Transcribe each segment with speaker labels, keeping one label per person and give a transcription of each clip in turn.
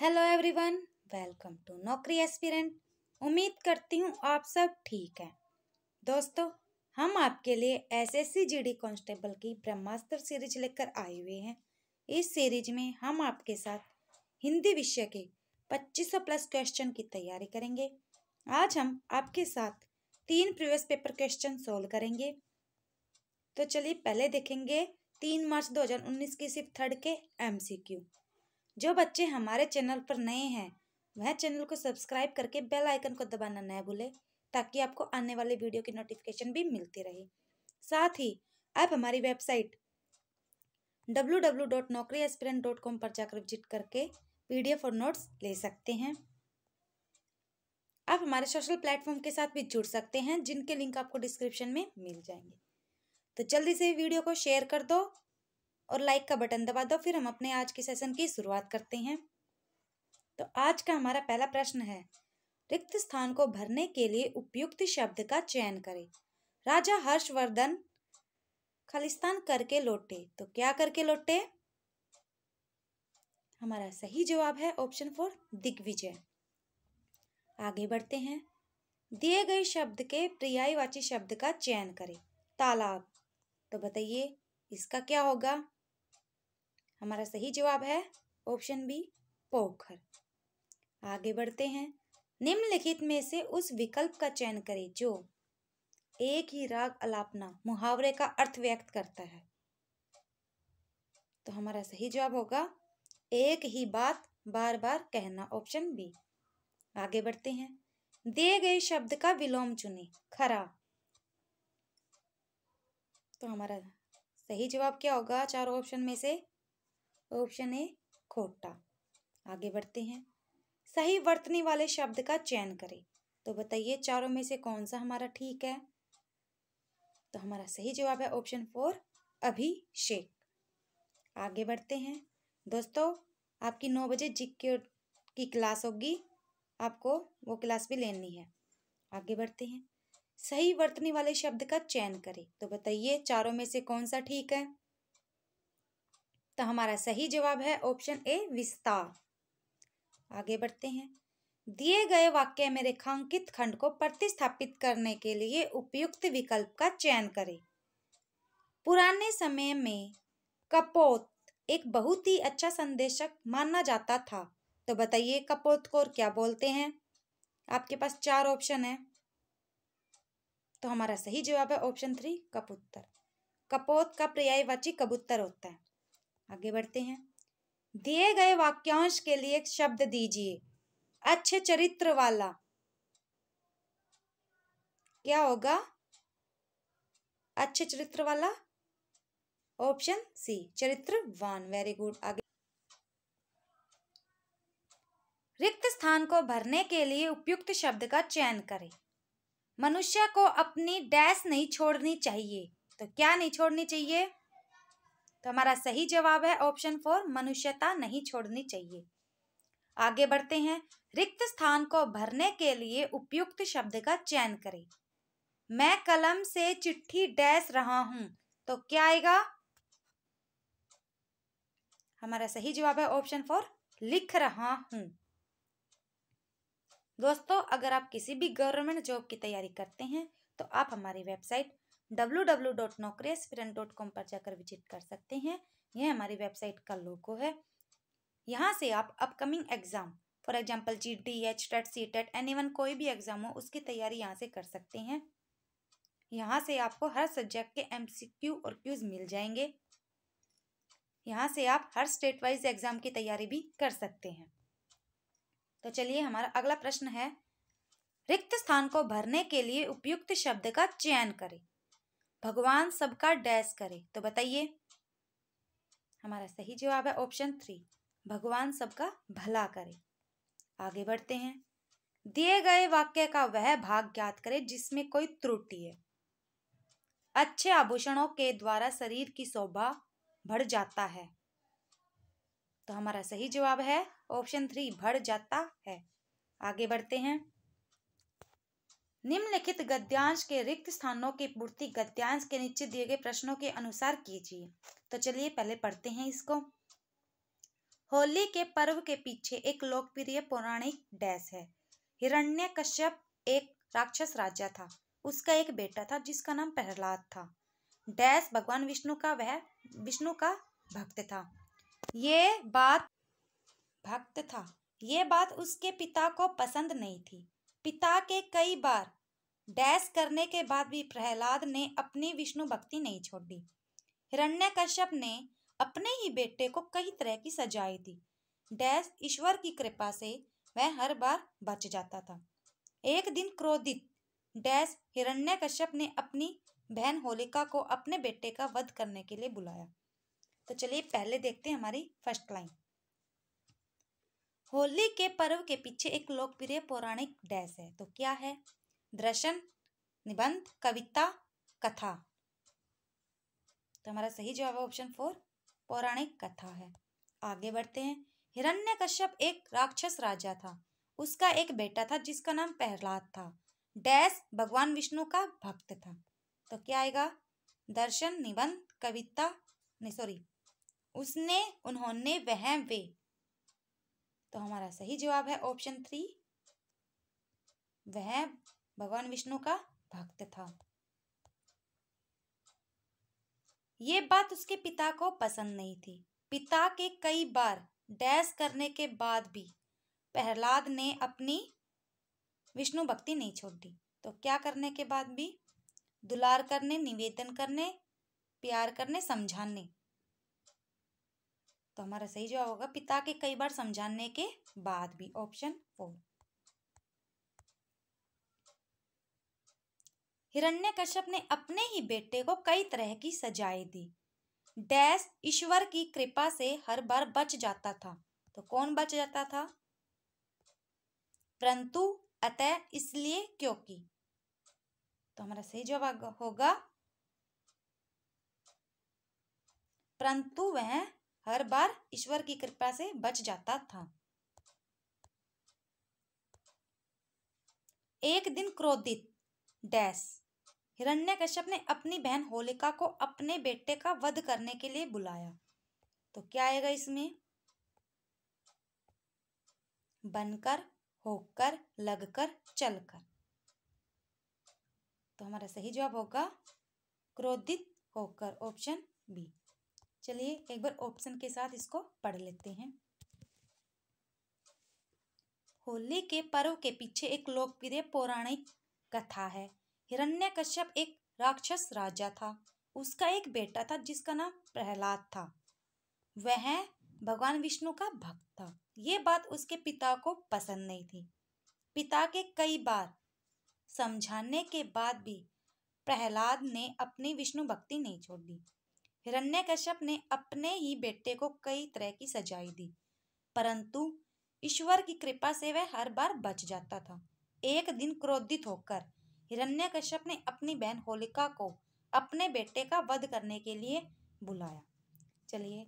Speaker 1: hello everyone welcome to Naukri aspirant उम्मीद करती हूँ आप सब ठीक हैं दोस्तों हम आपके लिए एसएससी जीडी कांस्टेबल की ब्रह्मास्त्र सीरीज लेकर आए हुए हैं इस सीरीज में हम आपके साथ हिंदी विषय के 2500 प्लस क्वेश्चन की तैयारी करेंगे आज हम आपके साथ तीन प्रीवियस पेपर क्वेश्चन सोल्व करेंगे तो चलिए पहले देखेंगे तीन मार्च 2019 की सिर्फ थर्ड के एमसीक्यू जो बच्चे हमारे चैनल पर नए हैं वह चैनल को सब्सक्राइब करके बेल आइकन को दबाना न भूलें ताकि आपको आने वाले वीडियो की नोटिफिकेशन भी मिलती रहे साथ ही आप हमारी website W W dot Naukri aspirant dot com पर जाकर विजिट करके पी डी एफ और नोट्स ले सकते हैं आप हमारे सोशल प्लेटफॉर्म के साथ भी जुड़ सकते हैं जिनके लिंक आपको डिस्क्रिप्शन में मिल जाएंगे तो जल्दी से वीडियो को शेयर कर दो और लाइक का बटन दबा दो फिर हम अपने आज के सेशन की शुरुआत करते हैं तो आज का हमारा पहला प्रश्न है रिक्त स्थान को भरने के लिए उपयुक्त शब्द का चयन करें राजा हर्षवर्धन खालिस्तान करके लौटे तो क्या करके लौटे हमारा सही जवाब है ऑप्शन फोर दिग्विजय आगे बढ़ते हैं दिए गए शब्द के पर्यायवाची शब्द का चयन करें तालाब तो बताइए इसका क्या होगा हमारा सही जवाब है ऑप्शन बी पोखर आगे बढ़ते हैं निम्नलिखित में से उस विकल्प का चयन करें जो एक ही राग अलापना मुहावरे का अर्थ व्यक्त करता है तो हमारा सही जवाब होगा एक ही बात बार बार कहना ऑप्शन बी आगे बढ़ते हैं दिए गए शब्द का विलोम चुने खरा तो हमारा सही जवाब क्या होगा चार ऑप्शन में से ऑप्शन ए खोटा आगे बढ़ते हैं सही वर्तने वाले शब्द का चयन करें तो बताइए चारों में से कौन सा हमारा ठीक है तो हमारा सही जवाब है ऑप्शन फोर अभिषेक आगे बढ़ते हैं दोस्तों आपकी नौ बजे जिक्के की क्लास होगी आपको वो क्लास भी लेनी है आगे बढ़ते हैं सही वर्तने वाले शब्द का चयन करें तो बताइए चारों में से कौन सा ठीक है तो हमारा सही जवाब है ऑप्शन ए विस्तार आगे बढ़ते हैं दिए गए वाक्य में रेखांकित खंड को प्रतिस्थापित करने के लिए उपयुक्त विकल्प का चयन करें पुराने समय में कपोत एक बहुत ही अच्छा संदेशक माना जाता था तो बताइए कपोत को क्या बोलते हैं आपके पास चार ऑप्शन है तो हमारा सही जवाब है ऑप्शन थ्री कबूतर कपोत का पर्यायवाची कबूतर होता है आगे बढ़ते हैं दिए गए वाक्यांश के लिए एक शब्द दीजिए अच्छे चरित्र वाला क्या होगा अच्छे चरित्र वाला option C one very good आगे रिक्त स्थान को भरने के लिए उपयुक्त शब्द का चयन करें मनुष्य को अपनी डैश नहीं छोड़नी चाहिए तो क्या नहीं छोड़नी चाहिए तो हमारा सही जवाब है ऑप्शन फोर मनुष्यता नहीं छोड़नी चाहिए आगे बढ़ते हैं रिक्त स्थान को भरने के लिए उपयुक्त शब्द का चयन करें मैं कलम से चिट्ठी डैस रहा हूं तो क्या आएगा हमारा सही जवाब है ऑप्शन फोर लिख रहा हूं दोस्तों अगर आप किसी भी गवर्नमेंट जॉब की तैयारी करते हैं तो आप हमारी वेबसाइट कॉम पर जाकर विजिट कर सकते हैं यह हमारी वेबसाइट का लोगो है यहाँ से आप upcoming exam for example G D H TET C TET any कोई भी एग्ज़ाम हो उसकी तैयारी यहाँ से कर सकते हैं यहाँ से आपको हर सब्जेक्ट के एम सी क्यू और क्यूज़ मिल जाएंगे यहाँ से आप हर स्टेट वाइज एग्ज़ाम की तैयारी भी कर सकते हैं तो चलिए हमारा अगला प्रश्न है रिक्त स्थान को भरने के लिए उपयुक्त शब्द का चयन करें भगवान सबका डैश करे तो बताइए हमारा सही जवाब है ऑप्शन थ्री भगवान सबका भला करे आगे बढ़ते हैं दिए गए वाक्य का वह भाग ज्ञात करे जिसमें कोई त्रुटि है अच्छे आभूषणों के द्वारा शरीर की शोभा बढ़ जाता है तो हमारा सही जवाब है ऑप्शन थ्री बढ़ जाता है आगे बढ़ते हैं निम्नलिखित गद्यांश के रिक्त स्थानों की पूर्ति गद्यांश के नीचे दिए गए प्रश्नों के अनुसार कीजिए तो चलिए पहले पढ़ते हैं इसको होली के पर्व के पीछे एक लोकप्रिय पौराणिक डैश है हिरण्य कश्यप एक राक्षस राजा था उसका एक बेटा था जिसका नाम प्रहलाद था डैश भगवान विष्णु का वह विष्णु का भक्त था ये बात भक्त था ये बात उसके पिता को पसंद नहीं थी पिता के कई बार डैश करने के बाद भी प्रहलाद ने अपनी विष्णु भक्ति नहीं छोड़ हिरण्य हिरण्यकश्यप ने अपने ही बेटे को कई तरह की सजाएं दी डैश ईश्वर की कृपा से वह हर बार बच जाता था एक दिन क्रोधित डैश हिरण्यकश्यप ने अपनी बहन होलिका को अपने बेटे का वध करने के लिए बुलाया तो चलिए पहले देखते हैं हमारी फर्स्ट लाइन होली के पर्व के पीछे एक लोकप्रिय पौराणिक डैश है तो क्या है दर्शन निबंध कविता कथा तो हमारा सही जवाब ऑप्शन फोर पौराणिक कथा है आगे बढ़ते हैं हिरण्यकश्यप एक राक्षस राजा था उसका एक बेटा था जिसका नाम प्रहलाद था डैश भगवान विष्णु का भक्त था तो क्या आएगा दर्शन निबंध कविता सॉरी उसने उन्होंने वह वे तो हमारा सही जवाब है ऑप्शन थ्री वह भगवान विष्णु का भक्त था ये बात उसके पिता को पसंद नहीं थी पिता के कई बार डैश करने के बाद भी प्रहलाद ने अपनी विष्णु भक्ति नहीं छोड़ दी तो क्या करने के बाद भी दुलार करने निवेदन करने प्यार करने समझाने तो हमारा सही जवाब होगा पिता के कई बार समझाने के बाद भी ऑप्शन फोर कश्यप ने अपने ही बेटे को कई तरह की सजाएं दी डैश ईश्वर की कृपा से हर बार बच जाता था तो कौन बच जाता था परंतु अतः इसलिए क्योंकि तो हमारा सही जवाब होगा परंतु वह हर बार ईश्वर की कृपा से बच जाता था एक दिन क्रोधित डैश कश्यप ने अपनी बहन होलिका को अपने बेटे का वध करने के लिए बुलाया तो क्या आएगा इसमें बनकर होकर लगकर चलकर तो हमारा सही जवाब होगा क्रोधित होकर ऑप्शन बी चलिए एक बार ऑप्शन के साथ इसको पढ़ लेते हैं होली के पर्व के पीछे एक लोकप्रिय पौराणिक कथा है हिरण्यकश्यप एक राक्षस राजा था उसका एक बेटा था जिसका नाम प्रहलाद था वह भगवान विष्णु का भक्त था ये बात उसके पिता को पसंद नहीं थी पिता के कई बार समझाने के बाद भी प्रहलाद ने अपनी विष्णु भक्ति नहीं छोड़ दी हिरण्यकश्यप ने अपने ही बेटे को कई तरह की सजाई दी परंतु ईश्वर की कृपा से वह हर बार बच जाता था एक दिन क्रोधित होकर हिरण्यकश्यप ने अपनी बहन होलिका को अपने बेटे का वध करने के लिए बुलाया चलिए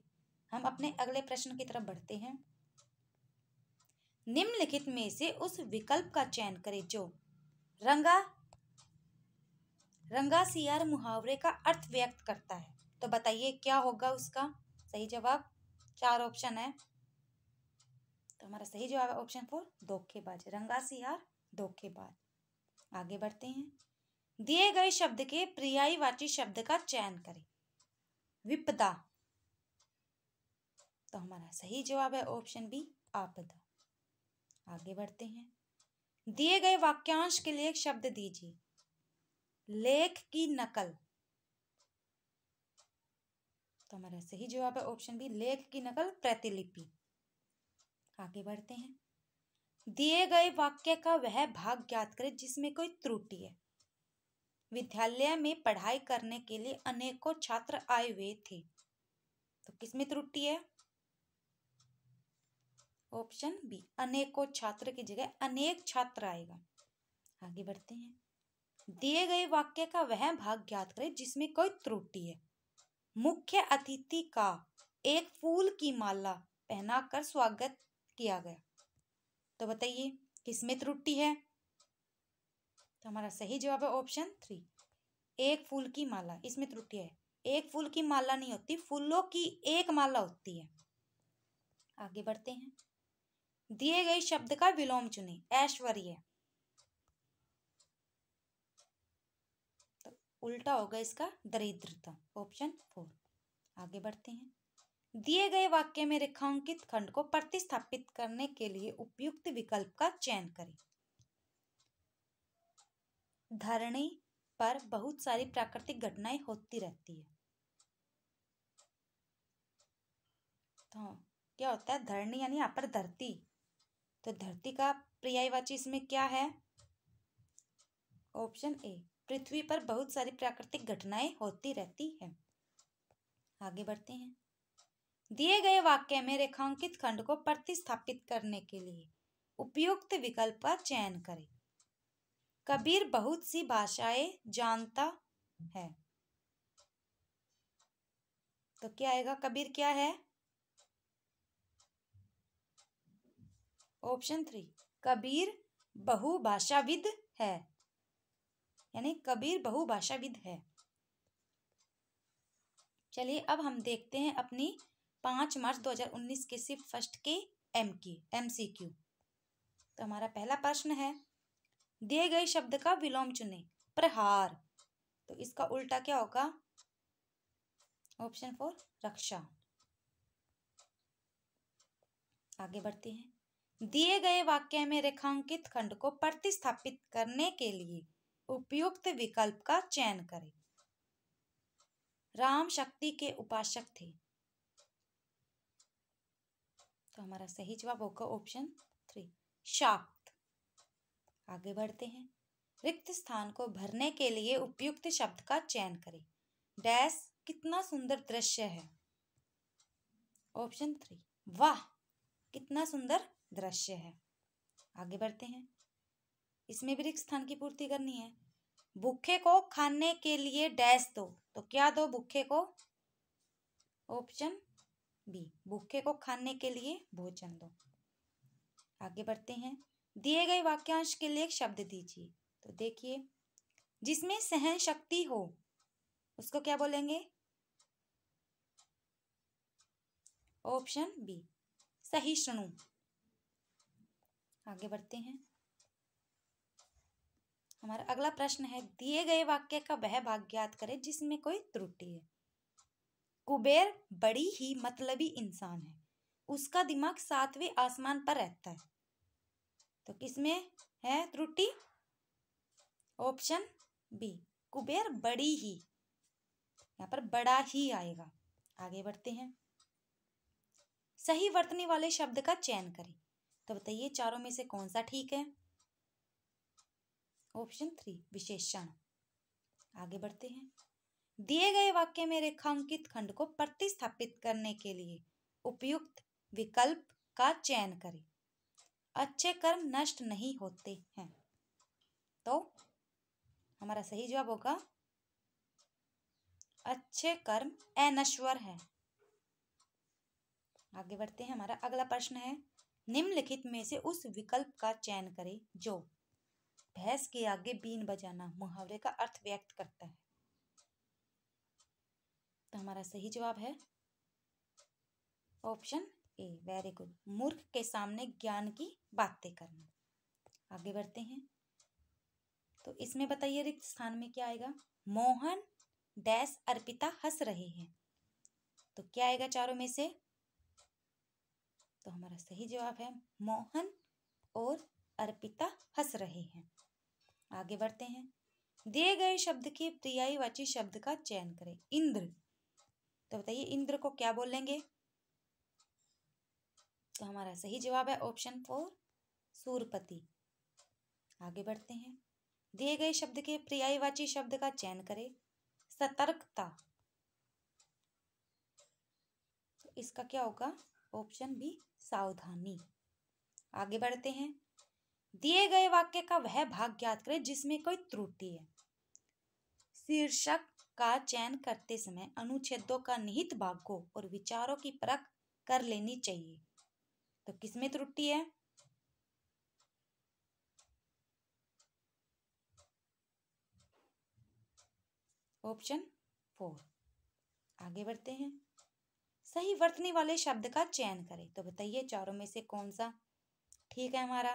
Speaker 1: हम अपने अगले प्रश्न की तरफ बढ़ते हैं निम्नलिखित में से उस विकल्प का चयन करें जो रंगा रंगा सियार मुहावरे का अर्थ व्यक्त करता है तो बताइए क्या होगा उसका सही जवाब चार ऑप्शन है तो हमारा सही जवाब है ऑप्शन फोर धोखेबाज रंगासी यार धोखेबाज आगे बढ़ते हैं दिए गए शब्द के वाची शब्द का चयन करें विपदा तो हमारा सही जवाब है ऑप्शन बी आपदा आगे बढ़ते हैं दिए गए वाक्यांश के लिए एक शब्द दीजिए लेख की नकल तो हमारा सही जवाब है ऑप्शन बी लेख की नकल प्रतिलिपि आगे बढ़ते हैं दिए गए वाक्य का वह भाग ज्ञात करें जिसमें कोई त्रुटि है विद्यालय में पढ़ाई करने के लिए अनेकों छात्र आए हुए थे तो किसमें त्रुटि है ऑप्शन बी अनेकों छात्र की जगह अनेक छात्र आएगा आगे बढ़ते हैं दिए गए वाक्य का वह भाग ज्ञात करें जिसमें कोई त्रुटि है मुख्य अतिथि का एक फूल की माला पहनाकर स्वागत किया गया तो बताइए किसमें त्रुटि है तो हमारा सही जवाब है ऑप्शन थ्री एक फूल की माला इसमें त्रुटि है एक फूल की माला नहीं होती फूलों की एक माला होती है आगे बढ़ते हैं दिए गए शब्द का विलोम चुने ऐश्वर्य उल्टा होगा इसका दरिद्रता ऑप्शन फोर आगे बढ़ते हैं दिए गए वाक्य में रेखांकित खंड को प्रतिस्थापित करने के लिए उपयुक्त विकल्प का चयन करें धरणी पर बहुत सारी प्राकृतिक घटनाएं होती रहती है तो क्या होता है धरणी यानी यहाँ पर धरती तो धरती का पर्यायवाची इसमें क्या है ऑप्शन ए पृथ्वी पर बहुत सारी प्राकृतिक घटनाएं होती रहती है आगे बढ़ते हैं दिए गए वाक्य में रेखांकित खंड को प्रतिस्थापित करने के लिए उपयुक्त विकल्प का चयन करें कबीर बहुत सी भाषाएं जानता है तो क्या आएगा कबीर क्या है ऑप्शन थ्री कबीर बहुभाषाविद है यानी कबीर बहुभाषाविद है चलिए अब हम देखते हैं अपनी पाँच मार्च 2019 के सिर्फ फर्स्ट के एम की एम सी क्यू तो हमारा पहला प्रश्न है दिए गए शब्द का विलोम चुने प्रहार तो इसका उल्टा क्या होगा ऑप्शन फोर रक्षा आगे बढ़ते हैं दिए गए वाक्य में रेखांकित खंड को प्रतिस्थापित करने के लिए उपयुक्त विकल्प का चयन करें राम शक्ति के उपासक थे तो हमारा सही जवाब होगा ऑप्शन थ्री शाक्त आगे बढ़ते हैं रिक्त स्थान को भरने के लिए उपयुक्त शब्द का चयन करें डैश कितना सुंदर दृश्य है ऑप्शन थ्री वाह कितना सुंदर दृश्य है आगे बढ़ते हैं इसमें भी रिक्त स्थान की पूर्ति करनी है भूखे को खाने के लिए डैश दो तो क्या दो भूखे को ऑप्शन बी भूखे को खाने के लिए भोजन दो आगे बढ़ते हैं दिए गए वाक्यांश के लिए एक शब्द दीजिए तो देखिए जिसमें सहन शक्ति हो उसको क्या बोलेंगे ऑप्शन बी सहिष्णु आगे बढ़ते हैं हमारा अगला प्रश्न है दिए गए वाक्य का वह भाग ज्ञात करें जिसमें कोई त्रुटि है कुबेर बड़ी ही मतलबी इंसान है उसका दिमाग सातवें आसमान पर रहता है तो किसमें है त्रुटि ऑप्शन बी कुबेर बड़ी ही यहाँ पर बड़ा ही आएगा आगे बढ़ते हैं सही वर्तनी वाले शब्द का चयन करें तो बताइए चारों में से कौन सा ठीक है ऑप्शन थ्री विशेषण आगे बढ़ते हैं दिए गए वाक्य में रेखांकित खंड को प्रतिस्थापित करने के लिए उपयुक्त विकल्प का चयन करें अच्छे कर्म नष्ट नहीं होते हैं तो हमारा सही जवाब होगा अच्छे कर्म अनश्वर है आगे बढ़ते हैं हमारा अगला प्रश्न है निम्नलिखित में से उस विकल्प का चयन करें जो भैंस के आगे बीन बजाना मुहावरे का अर्थ व्यक्त करता है तो हमारा सही जवाब है ऑप्शन ए वेरी गुड मूर्ख के सामने ज्ञान की बातें करना आगे बढ़ते हैं तो इसमें बताइए रिक्त स्थान में क्या आएगा मोहन डैश अर्पिता हंस रहे हैं तो क्या आएगा चारों में से तो हमारा सही जवाब है मोहन और अर्पिता हंस रहे हैं आगे बढ़ते हैं दिए गए शब्द के वाची शब्द का चयन करें इंद्र तो बताइए इंद्र को क्या बोलेंगे तो हमारा सही जवाब है ऑप्शन फोर सूरपति आगे बढ़ते हैं दिए गए शब्द के वाची शब्द का चयन करें सतर्कता तो इसका क्या होगा ऑप्शन बी सावधानी आगे बढ़ते हैं दिए गए वाक्य का वह भाग ज्ञात करें जिसमें कोई त्रुटि है शीर्षक का चयन करते समय अनुच्छेदों का निहित भागों और विचारों की परख कर लेनी चाहिए तो किसमें त्रुटि है ऑप्शन फोर आगे बढ़ते हैं सही वर्तनी वाले शब्द का चयन करें तो बताइए चारों में से कौन सा ठीक है हमारा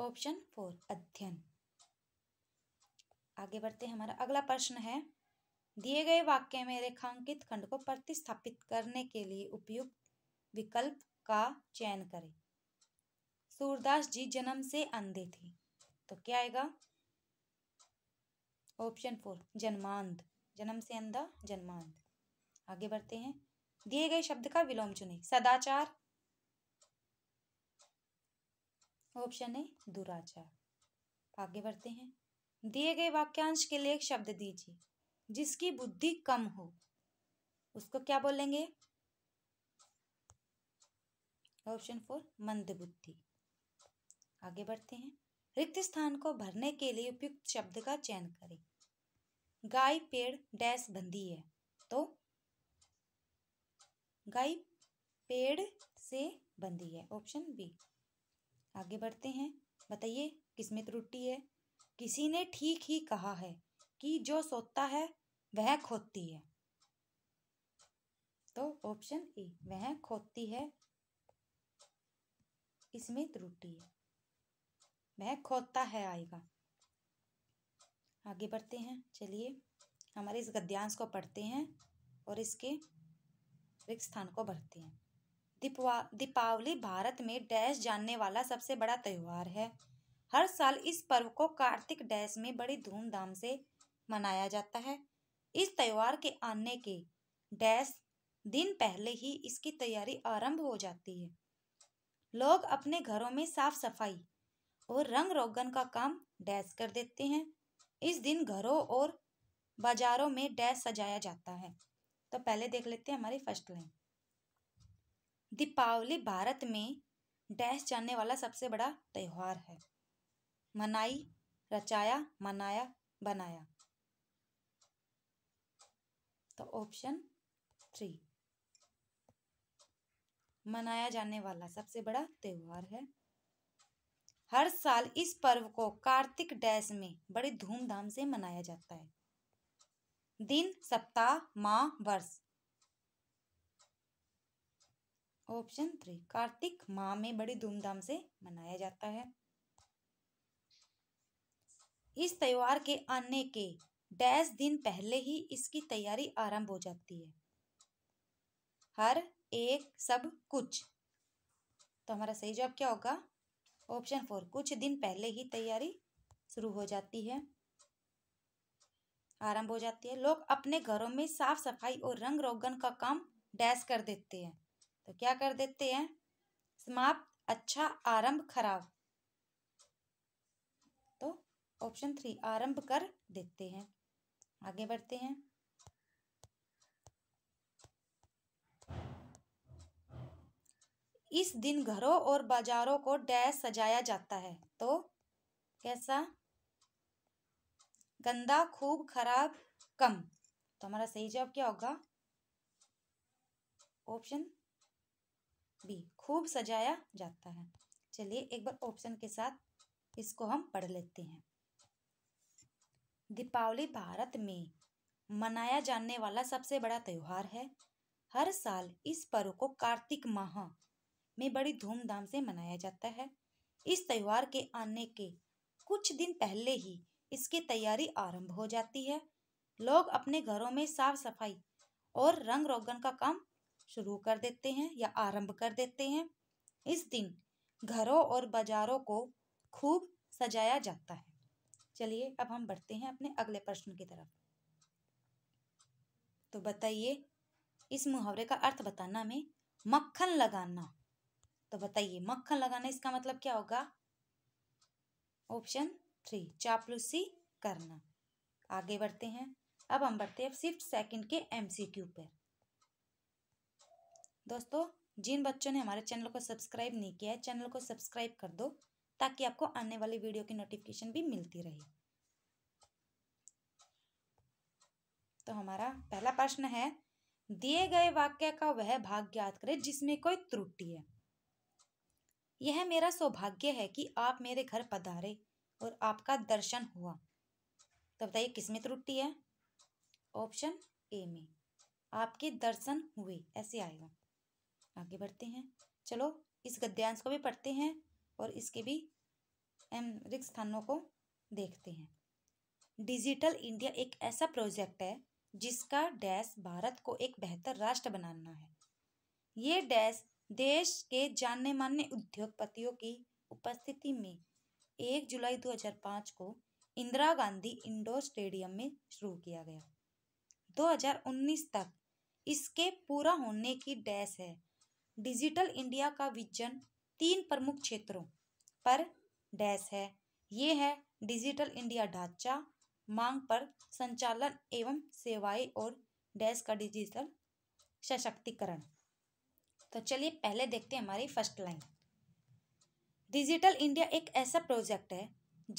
Speaker 1: ऑप्शन फोर अध्ययन आगे बढ़ते हैं हमारा अगला प्रश्न है दिए गए वाक्य में रेखांकित खंड को प्रतिस्थापित करने के लिए उपयुक्त विकल्प का चयन करें सूरदास जी जन्म से अंधे थे तो क्या आएगा ऑप्शन फोर जन्मांध जन्म से अंधा जन्मांध आगे बढ़ते हैं दिए गए शब्द का विलोम चुने सदाचार ऑप्शन है दुराचार आगे बढ़ते हैं दिए गए वाक्यांश के लिए एक शब्द दीजिए जिसकी बुद्धि कम हो उसको क्या बोलेंगे ऑप्शन फोर मंद बुद्धि आगे बढ़ते हैं रिक्त स्थान को भरने के लिए उपयुक्त शब्द का चयन करें गाय पेड़ डैश बंदी है तो गाय पेड़ से बंदी है ऑप्शन बी आगे बढ़ते हैं बताइए किसमें त्रुटि है किसी ने ठीक ही कहा है कि जो सोता है वह खोती है तो ऑप्शन ए वह खोती है इसमें त्रुटि है वह खोता है आएगा आगे बढ़ते हैं चलिए हमारे इस गद्यांश को पढ़ते हैं और इसके रिक्त स्थान को भरते हैं दीपवा दीपावली भारत में डैश जानने वाला सबसे बड़ा त्यौहार है हर साल इस पर्व को कार्तिक डैश में बड़ी धूमधाम से मनाया जाता है इस त्यौहार के आने के डैश दिन पहले ही इसकी तैयारी आरंभ हो जाती है लोग अपने घरों में साफ सफाई और रंग रोगन का काम डैश कर देते हैं इस दिन घरों और बाजारों में डैश सजाया जाता है तो पहले देख लेते हैं हमारी फर्स्ट लाइन दीपावली भारत में डैश जाने वाला सबसे बड़ा त्यौहार है मनाई रचाया मनाया बनाया तो ऑप्शन थ्री मनाया जाने वाला सबसे बड़ा त्यौहार है हर साल इस पर्व को कार्तिक डैश में बड़ी धूमधाम से मनाया जाता है दिन सप्ताह माह वर्ष ऑप्शन थ्री कार्तिक माह में बड़ी धूमधाम से मनाया जाता है इस त्योहार के आने के डैश दिन पहले ही इसकी तैयारी आरंभ हो जाती है हर एक सब कुछ तो हमारा सही जवाब क्या होगा ऑप्शन फोर कुछ दिन पहले ही तैयारी शुरू हो जाती है आरंभ हो जाती है लोग अपने घरों में साफ सफाई और रंग रोगन का काम डैश कर देते हैं तो क्या कर देते हैं समाप्त अच्छा आरंभ खराब तो ऑप्शन थ्री आरंभ कर देते हैं आगे बढ़ते हैं इस दिन घरों और बाजारों को डैश सजाया जाता है तो कैसा गंदा खूब खराब कम तो हमारा सही जवाब क्या होगा ऑप्शन बी खूब सजाया जाता है चलिए एक बार ऑप्शन के साथ इसको हम पढ़ लेते हैं दीपावली भारत में मनाया जाने वाला सबसे बड़ा त्यौहार है हर साल इस पर्व को कार्तिक माह में बड़ी धूमधाम से मनाया जाता है इस त्यौहार के आने के कुछ दिन पहले ही इसकी तैयारी आरंभ हो जाती है लोग अपने घरों में साफ सफाई और रंग रोगन का काम शुरू कर देते हैं या आरंभ कर देते हैं इस दिन घरों और बाजारों को खूब सजाया जाता है चलिए अब हम बढ़ते हैं अपने अगले प्रश्न की तरफ तो बताइए इस मुहावरे का अर्थ बताना में मक्खन लगाना तो बताइए मक्खन लगाना इसका मतलब क्या होगा ऑप्शन थ्री चापलूसी करना आगे बढ़ते हैं अब हम बढ़ते हैं सिर्फ सेकंड के एमसीक्यू पर दोस्तों जिन बच्चों ने हमारे चैनल को सब्सक्राइब नहीं किया है चैनल को सब्सक्राइब कर दो ताकि आपको आने वाली वीडियो की नोटिफिकेशन भी मिलती रहे तो हमारा पहला प्रश्न है दिए गए वाक्य का वह भाग याद करें जिसमें कोई त्रुटि है यह मेरा सौभाग्य है कि आप मेरे घर पधारे और आपका दर्शन हुआ तो बताइए किसमें त्रुटि है ऑप्शन ए में आपके दर्शन हुए ऐसे आएगा आगे बढ़ते हैं चलो इस गद्यांश को भी पढ़ते हैं और इसके भी एम रिक्त स्थानों को देखते हैं डिजिटल इंडिया एक ऐसा प्रोजेक्ट है जिसका डैश भारत को एक बेहतर राष्ट्र बनाना है ये डैश देश के जाने माने उद्योगपतियों की उपस्थिति में एक जुलाई 2005 को इंदिरा गांधी इंडोर स्टेडियम में शुरू किया गया 2019 तक इसके पूरा होने की डैश है डिजिटल इंडिया का विजन तीन प्रमुख क्षेत्रों पर डैश है ये है डिजिटल इंडिया ढांचा मांग पर संचालन एवं सेवाएं और डैश का डिजिटल सशक्तिकरण तो चलिए पहले देखते हैं हमारी फर्स्ट लाइन डिजिटल इंडिया एक ऐसा प्रोजेक्ट है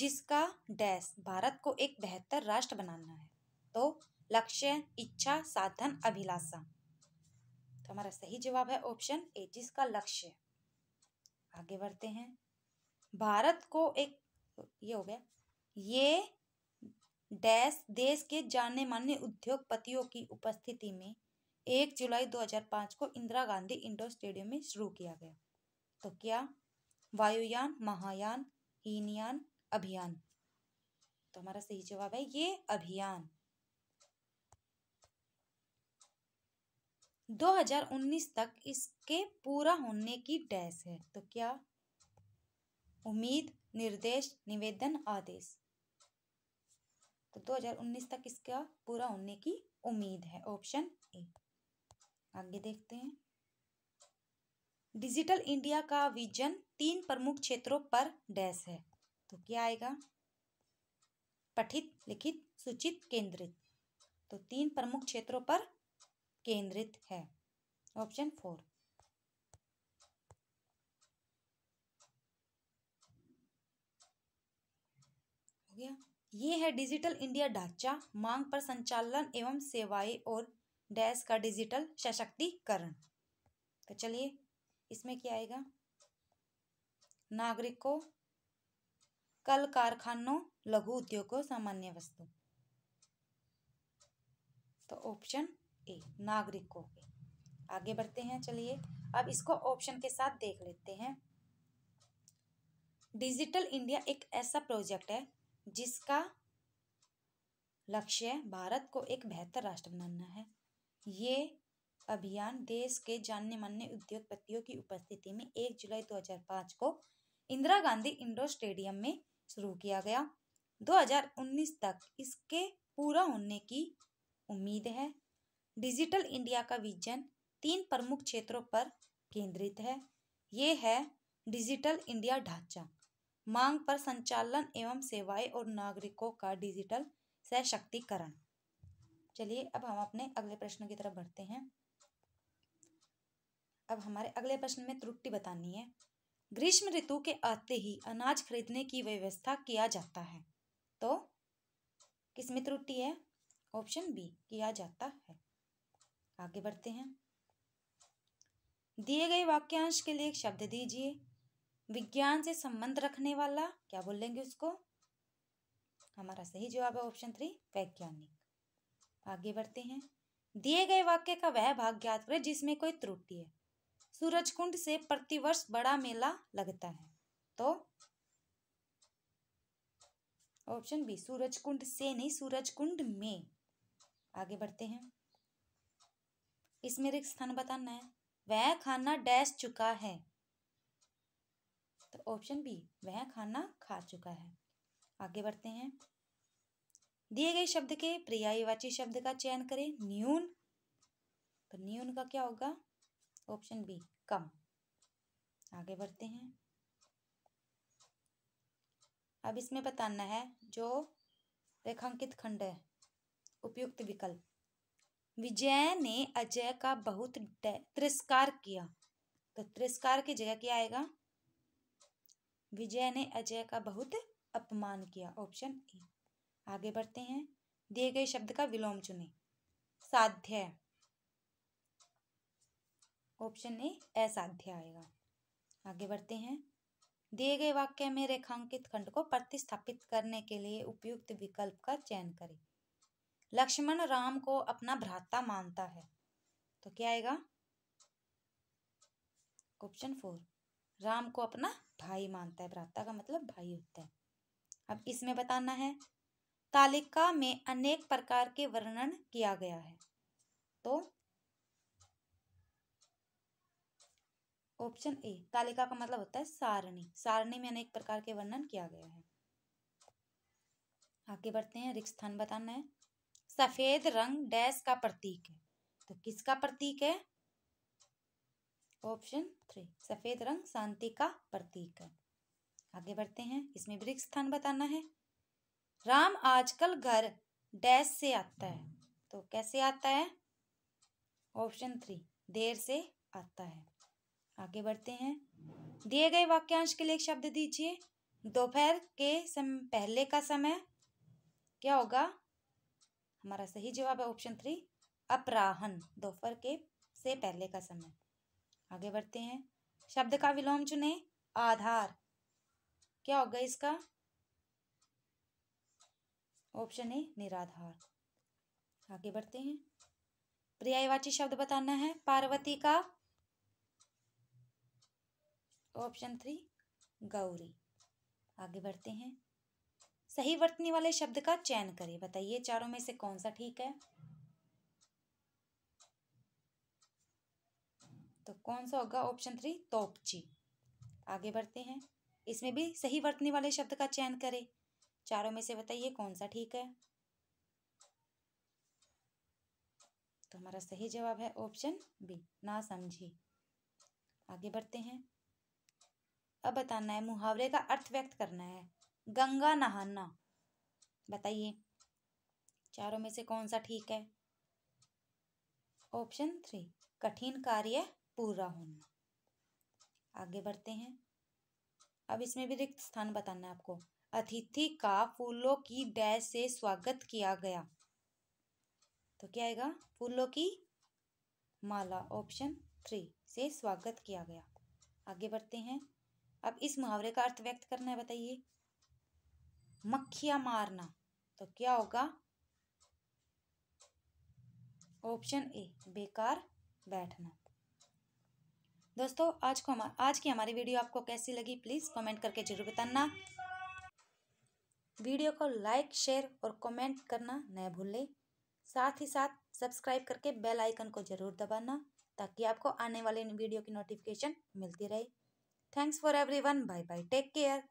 Speaker 1: जिसका डैश भारत को एक बेहतर राष्ट्र बनाना है तो लक्ष्य इच्छा साधन अभिलाषा तो हमारा सही जवाब है ऑप्शन ए जिसका लक्ष्य आगे बढ़ते हैं भारत को एक ये हो गया ये डैश देश के जाने माने उद्योगपतियों की उपस्थिति में एक जुलाई 2005 को इंदिरा गांधी इंडोर स्टेडियम में शुरू किया गया तो क्या वायुयान महायान हीनयान अभियान तो हमारा सही जवाब है ये अभियान 2019 तक इसके पूरा होने की डैश है तो क्या उम्मीद निर्देश निवेदन आदेश तो 2019 तक इसका पूरा होने की उम्मीद है ऑप्शन ए आगे देखते हैं डिजिटल इंडिया का विजन तीन प्रमुख क्षेत्रों पर डैश है तो क्या आएगा पठित लिखित सूचित केंद्रित तो तीन प्रमुख क्षेत्रों पर केंद्रित है ऑप्शन फोर हो गया ये है डिजिटल इंडिया ढांचा मांग पर संचालन एवं सेवाएं और डैश का डिजिटल सशक्तिकरण तो चलिए इसमें क्या आएगा नागरिकों कल कारखानों लघु उद्योगों सामान्य वस्तु तो ऑप्शन के नागरिकों के आगे बढ़ते हैं चलिए अब इसको ऑप्शन के साथ देख लेते हैं डिजिटल इंडिया एक ऐसा प्रोजेक्ट है जिसका लक्ष्य भारत को एक बेहतर राष्ट्र बनाना है ये अभियान देश के जाने मान्य उद्योगपतियों की उपस्थिति में एक जुलाई 2005 को इंदिरा गांधी इंडोर स्टेडियम में शुरू किया गया 2019 तक इसके पूरा होने की उम्मीद है डिजिटल इंडिया का विजन तीन प्रमुख क्षेत्रों पर केंद्रित है ये है डिजिटल इंडिया ढांचा मांग पर संचालन एवं सेवाएं और नागरिकों का डिजिटल सशक्तिकरण चलिए अब हम अपने अगले प्रश्न की तरफ बढ़ते हैं अब हमारे अगले प्रश्न में त्रुटि बतानी है ग्रीष्म ऋतु के आते ही अनाज खरीदने की व्यवस्था किया जाता है तो किसमें त्रुटि है ऑप्शन बी किया जाता है आगे बढ़ते हैं दिए गए वाक्यांश के लिए एक शब्द दीजिए विज्ञान से संबंध रखने वाला क्या बोलेंगे उसको हमारा सही जवाब है ऑप्शन थ्री वैज्ञानिक आगे बढ़ते हैं दिए गए वाक्य का वह भाग ज्ञात करें जिसमें कोई त्रुटि है सूरजकुंड से प्रतिवर्ष बड़ा मेला लगता है तो ऑप्शन बी सूरजकुंड से नहीं सूरजकुंड में आगे बढ़ते हैं इसमें रिक्त स्थान बताना है वह खाना डैश चुका है तो ऑप्शन बी वह खाना खा चुका है आगे बढ़ते हैं दिए गए शब्द के पर्यायवाची शब्द का चयन करें न्यून तो न्यून का क्या होगा ऑप्शन बी कम आगे बढ़ते हैं अब इसमें बताना है जो रेखांकित खंड है उपयुक्त विकल्प विजय ने अजय का बहुत तिरस्कार किया तो तिरस्कार की जगह क्या आएगा विजय ने अजय का बहुत अपमान किया ऑप्शन ए आगे बढ़ते हैं दिए गए शब्द का विलोम चुने साध्य ऑप्शन ए असाध्य आएगा आगे बढ़ते हैं दिए गए वाक्य में रेखांकित खंड को प्रतिस्थापित करने के लिए उपयुक्त विकल्प का चयन करें लक्ष्मण राम को अपना भ्राता मानता है तो क्या आएगा ऑप्शन फोर राम को अपना भाई मानता है भ्राता का मतलब भाई होता है अब इसमें बताना है तालिका में अनेक प्रकार के वर्णन किया गया है तो ऑप्शन ए तालिका का मतलब होता है सारणी सारणी में अनेक प्रकार के वर्णन किया गया है आगे बढ़ते हैं रिक्त स्थान बताना है सफेद रंग डैश का प्रतीक है तो किसका प्रतीक है ऑप्शन थ्री सफेद रंग शांति का प्रतीक है आगे बढ़ते हैं इसमें वृक्ष स्थान बताना है राम आजकल घर डैश से आता है तो कैसे आता है ऑप्शन थ्री देर से आता है आगे बढ़ते हैं दिए गए वाक्यांश के लिए एक शब्द दीजिए दोपहर के सम पहले का समय क्या होगा हमारा सही जवाब है ऑप्शन थ्री अपराहन दोपहर के से पहले का समय आगे बढ़ते हैं शब्द का विलोम चुने आधार क्या होगा इसका ऑप्शन ए निराधार आगे बढ़ते हैं पर्यायवाची शब्द बताना है पार्वती का ऑप्शन थ्री गौरी आगे बढ़ते हैं सही वर्तनी वाले शब्द का चयन करें बताइए चारों में से कौन सा ठीक है तो कौन सा होगा ऑप्शन थ्री तोपची आगे बढ़ते हैं इसमें भी सही वर्तनी वाले शब्द का चयन करें चारों में से बताइए कौन सा ठीक है तो हमारा सही जवाब है ऑप्शन बी ना समझी आगे बढ़ते हैं अब बताना है मुहावरे का अर्थ व्यक्त करना है गंगा नहाना बताइए चारों में से कौन सा ठीक है ऑप्शन थ्री कठिन कार्य पूरा होना आगे बढ़ते हैं अब इसमें भी रिक्त स्थान बताना है आपको अतिथि का फूलों की डैश से स्वागत किया गया तो क्या आएगा फूलों की माला ऑप्शन थ्री से स्वागत किया गया आगे बढ़ते हैं अब इस मुहावरे का अर्थ व्यक्त करना है बताइए मक्खियां मारना तो क्या होगा ऑप्शन ए बेकार बैठना दोस्तों आज को हमार, आज की हमारी वीडियो आपको कैसी लगी प्लीज़ कमेंट करके जरूर बताना वीडियो को लाइक शेयर और कमेंट करना न भूलें साथ ही साथ सब्सक्राइब करके बेल आइकन को ज़रूर दबाना ताकि आपको आने वाले वीडियो की नोटिफिकेशन मिलती रहे thanks for everyone bye bye take care